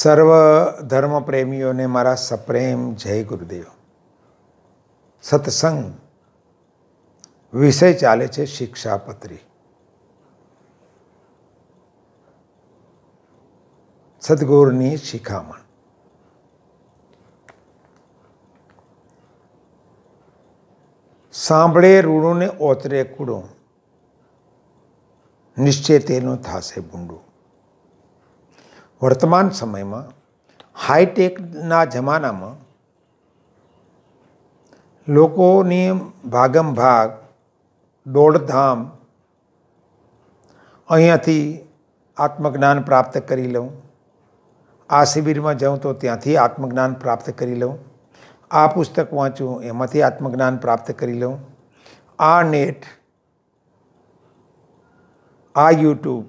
સર્વ ધર્મ પ્રેમીઓને મારા સપ્રેમ જય ગુરુદેવ સત્સંગ વિષય ચાલે છે શિક્ષાપત્રી સદગુરની શિખામણ સાંભળે રૂડું ને ઓતરે કૂડું નિશ્ચય તેનું થાશે ભૂંડું વર્તમાન સમયમાં હાઈટેકના જમાનામાં લોકોની ભાગમ ભાગ દોડધામ અહીંયાથી આત્મજ્ઞાન પ્રાપ્ત કરી લઉં આ શિબિરમાં જાઉં તો ત્યાંથી આત્મજ્ઞાન પ્રાપ્ત કરી લઉં આ પુસ્તક વાંચું એમાંથી આત્મજ્ઞાન પ્રાપ્ત કરી લઉં આ નેટ આ યુટ્યુબ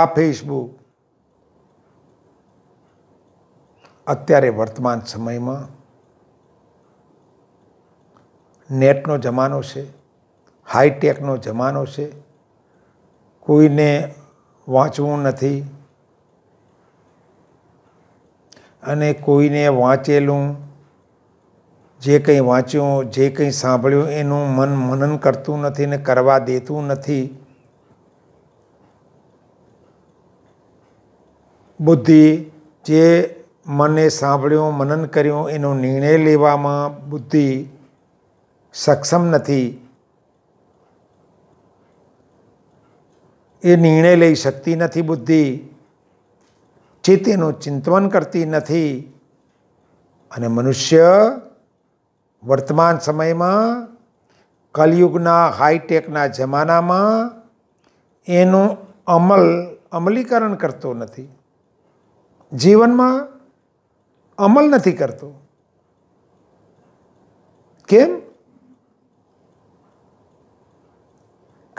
આ ફેસબુક અત્યારે વર્તમાન સમયમાં નેટનો જમાનો છે હાઈટેકનો જમાનો છે કોઈને વાંચવું નથી અને કોઈને વાંચેલું જે કંઈ વાંચ્યું જે કંઈ સાંભળ્યું એનું મન મનન કરતું નથી ને કરવા દેતું નથી બુદ્ધિ જે મને સાંભળ્યું મનન કર્યું એનો નિર્ણય લેવામાં બુદ્ધિ સક્ષમ નથી એ નિર્ણય લઈ શકતી નથી બુદ્ધિ ચિત્ત એનું ચિંતન કરતી નથી અને મનુષ્ય વર્તમાન સમયમાં કલયુગના હાઈટેકના જમાનામાં એનું અમલ અમલીકરણ કરતો નથી જીવનમાં અમલ નથી કરતો કેમ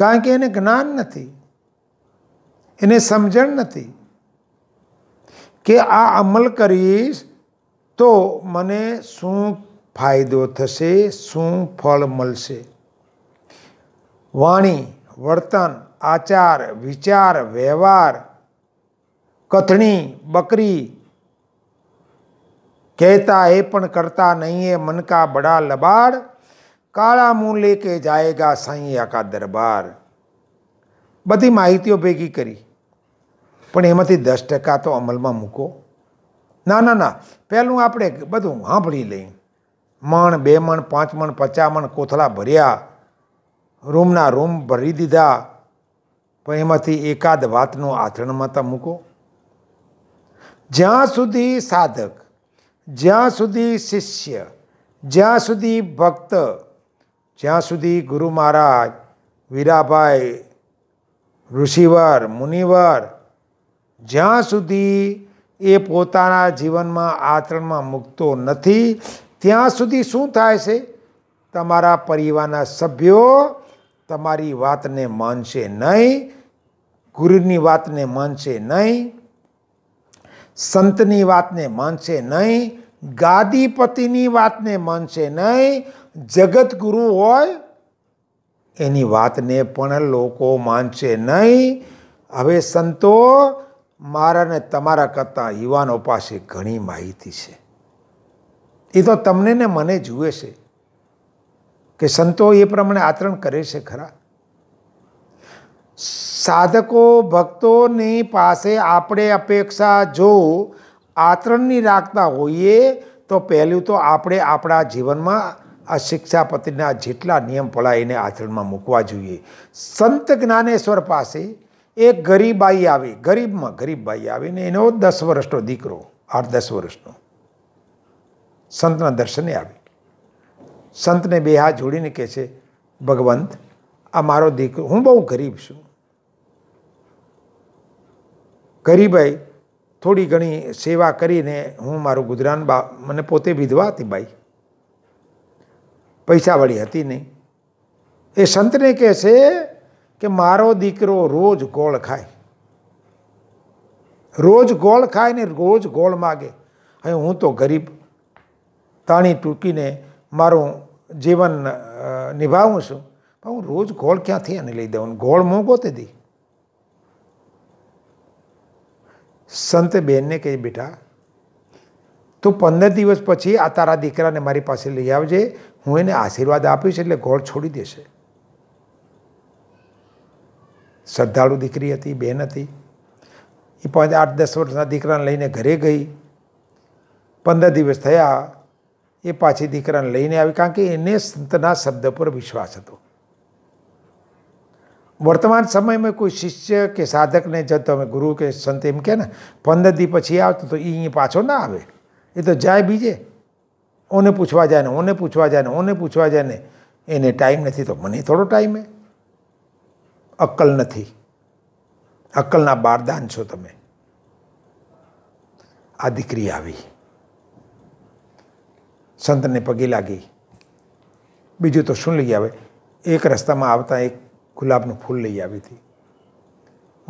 કારણ કે એને જ્ઞાન નથી એને સમજણ નથી કે આ અમલ કરીશ તો મને શું ફાયદો થશે શું ફળ મળશે વાણી વર્તન આચાર વિચાર વ્યવહાર કથણી બકરી કહેતા એ પણ કરતા નહીં એ મનકા બડા લબાડ કાળા મું લેકે જાયગા સાંઈયા આકા દરબાર બધી માહિતીઓ ભેગી કરી પણ એમાંથી દસ ટકા તો અમલમાં મૂકો ના ના ના પહેલું આપણે બધું હાંભળી લઈ મણ બે મણ પાંચ મણ પચાસ મણ કોથળા ભર્યા રૂમના રૂમ ભરી દીધા પણ એમાંથી એકાદ વાતનું આચરણમાં તો મૂકો જ્યાં સુધી સાધક જ્યાં સુધી શિષ્ય જ્યાં સુધી ભક્ત જ્યાં સુધી ગુરુ મહારાજ વીરાભાઈ ઋષિવર મુનિવર જ્યાં સુધી એ પોતાના જીવનમાં આચરણમાં મૂકતો નથી ત્યાં સુધી શું થાય છે તમારા પરિવારના સભ્યો તમારી વાતને માનશે નહીં ગુરુની વાતને માનશે નહીં સંતની વાતને માનશે નહીં ગાદીપતિની વાતને માનશે નહીં જગતગુરુ હોય એની વાતને પણ લોકો માનશે નહીં હવે સંતો મારા ને તમારા કરતાં યુવાનો પાસે ઘણી માહિતી છે એ તો તમને ને મને જુએ છે કે સંતો એ પ્રમાણે આચરણ કરે છે ખરા સાધકો ભક્તોની પાસે આપણે અપેક્ષા જો આચરણની રાખતા હોઈએ તો પહેલું તો આપણે આપણા જીવનમાં આ શિક્ષાપતિના જેટલા નિયમ પળા આચરણમાં મૂકવા જોઈએ સંત જ્ઞાનેશ્વર પાસે એક ગરીબ આઈ આવી ગરીબમાં ગરીબબાઈ આવીને એનો દસ વર્ષનો દીકરો આઠ દસ વર્ષનો સંતના દર્શને આવી સંતને બે હાથ જોડીને કહે છે ભગવંત આ મારો દીકરો હું બહુ ગરીબ છું ભાઈ થોડી ઘણી સેવા કરીને હું મારું ગુજરાન બા મને પોતે વિધવા હતી બાઈ પૈસાવાળી હતી નહીં એ સંતને કહે છે કે મારો દીકરો રોજ ગોળ ખાય રોજ ગોળ ખાય ને રોજ ગોળ માગે હવે હું તો ગરીબ તાણી ટૂંકીને મારું જીવન નિભાવું છું પણ હું રોજ ગોળ ક્યાંથી એને લઈ દઉં ગોળ મોંઘો તે દી સંત બહેનને કહી બેટા તું પંદર દિવસ પછી આ તારા દીકરાને મારી પાસે લઈ આવજે હું એને આશીર્વાદ આપીશ એટલે ગોળ છોડી દેશે શ્રદ્ધાળુ દીકરી હતી બહેન હતી એ પાંચ આઠ દસ વર્ષના દીકરાને લઈને ઘરે ગઈ પંદર દિવસ થયા એ પાછી દીકરાને લઈને આવી કારણ કે એને સંતના શબ્દ પર વિશ્વાસ હતો વર્તમાન સમયમાં કોઈ શિષ્ય કે સાધકને જ તમે ગુરુ કે સંત એમ કે ને પંદર દી પછી આવતો તો એ અહીંયા પાછો ના આવે એ તો જાય બીજે ઓને પૂછવા જાય ને ઓને પૂછવા જાય ને ઓને પૂછવા જાય ને એને ટાઈમ નથી તો મને થોડો ટાઈમ હે અક્કલ નથી અક્કલના બારદાન છો તમે આ દીકરી આવી સંતને પગે લાગી બીજું તો શું લઈ આવે એક રસ્તામાં આવતા એક ગુલાબનું ફૂલ લઈ આવી હતી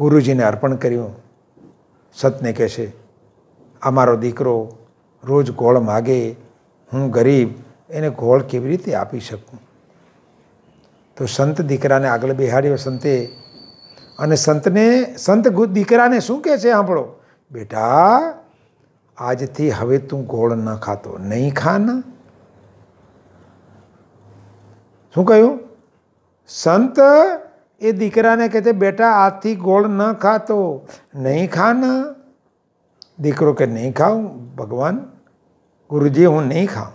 ગુરુજીને અર્પણ કર્યું સતને કહેશે આ મારો દીકરો રોજ ગોળ માગે હું ગરીબ એને ગોળ કેવી રીતે આપી શકું તો સંત દીકરાને આગળ બેહાડ્યો સંતે અને સંતને સંત દીકરાને શું કહે છે સાંભળો બેટા આજથી હવે તું ગોળ ન ખાતો નહીં ખાના શું કહ્યું संत ये दीकरा ने कहते बेटा आती गोल न खा तो नहीं खाना दीकरो के नहीं खाऊ भगवान गुरुजी हूँ नहीं खाऊ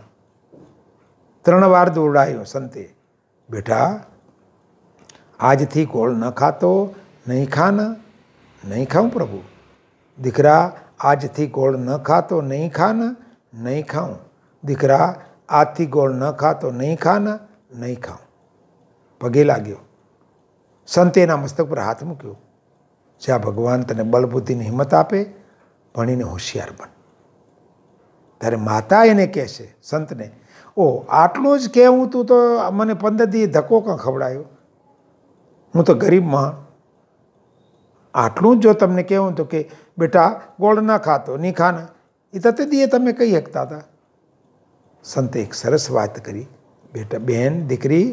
तरण बार दौड़ाई संते बेटा आज थी गोल न खा तो नहीं खाना नहीं खाऊं प्रभु दिखरा आज थी गोल न खा तो नहीं खाना नहीं खाऊं दिखरा आज थी गोल न खा तो नहीं खाना नहीं खाऊं પગે લાગ્યો સંતે એના મસ્તક પર હાથ મૂક્યો જ્યાં ભગવાન તને બલબુદ્ધિની હિંમત આપે ભણીને હોશિયાર બન ત્યારે માતા એને કહેશે સંતને ઓ આટલું જ કહેવું તું તો મને પંદર દી ધક્કો કાં ખવડાયો હું તો ગરીબ માં આટલું જ જો તમને કહેવું તો કે બેટા ગોળ ના ખાતો નહીં ખાના એ તતે દીએ તમે કહી શકતા હતા સંતે એક સરસ વાત કરી બેટા બહેન દીકરી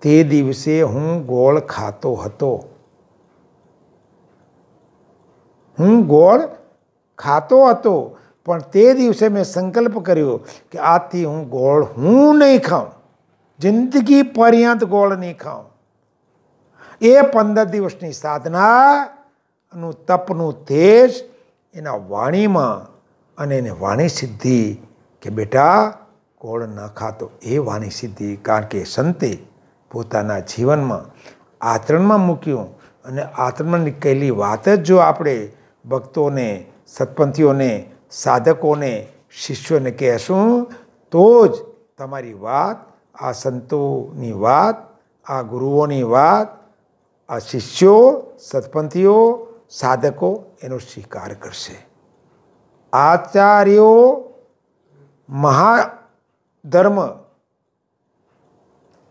તે દિવસે હું ગોળ ખાતો હતો હું ગોળ ખાતો હતો પણ તે દિવસે મેં સંકલ્પ કર્યો કે આથી હું ગોળ હું નહીં ખાઉં જિંદગી પર્યંત ગોળ નહીં ખાઉં એ પંદર દિવસની સાધનાનું તપનું તેજ એના વાણીમાં અને એને વાણી સિદ્ધિ કે બેટા ગોળ ન ખાતો એ વાણી સિદ્ધિ કારણ કે સંતે પોતાના જીવનમાં આચરણમાં મૂક્યું અને આચરણમાં નીકળેલી વાત જ જો આપણે ભક્તોને સત્પંથીઓને સાધકોને શિષ્યોને કહેશું તો જ તમારી વાત આ સંતોની વાત આ ગુરુઓની વાત આ શિષ્યો સત્પંથીઓ સાધકો એનો સ્વીકાર કરશે આચાર્યો મહાધર્મ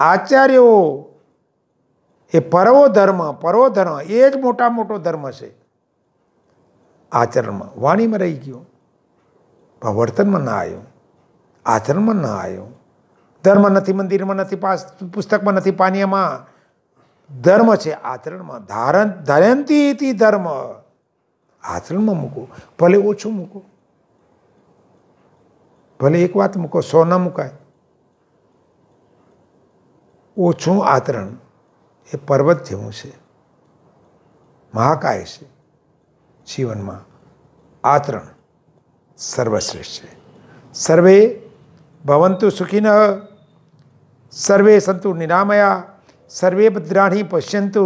આચાર્યો એ પરવો ધર્મ પરવો ધર્મ એ જ મોટા મોટો ધર્મ છે આચરણમાં વાણીમાં રહી ગયો પણ વર્તનમાં ના આવ્યો આચરણમાં ના આવ્યો ધર્મ નથી મંદિરમાં નથી પાસ પુસ્તકમાં નથી પાનીયમાં ધર્મ છે આચરણમાં ધારણ ધારંતી ધર્મ આચરણમાં મૂકો ભલે ઓછું મૂકો ભલે એક વાત મૂકો સોના ના મુકાય ઓછું આતરણ એ પર્વત જેવું છે મહાકાય છે જીવનમાં આતરણ સર્વશ્રેષ્ઠ છે સર્વે ભવંતુ સુખિન સર્વે સંતુ નિરામયા સર્વે ભદ્રાણી પશ્યંતુ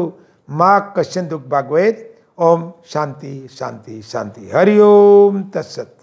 મા કશ્યંતુ ભાગવેદ ઓમ શાંતિ શાંતિ શાંતિ હરિ ઓમ તત્સત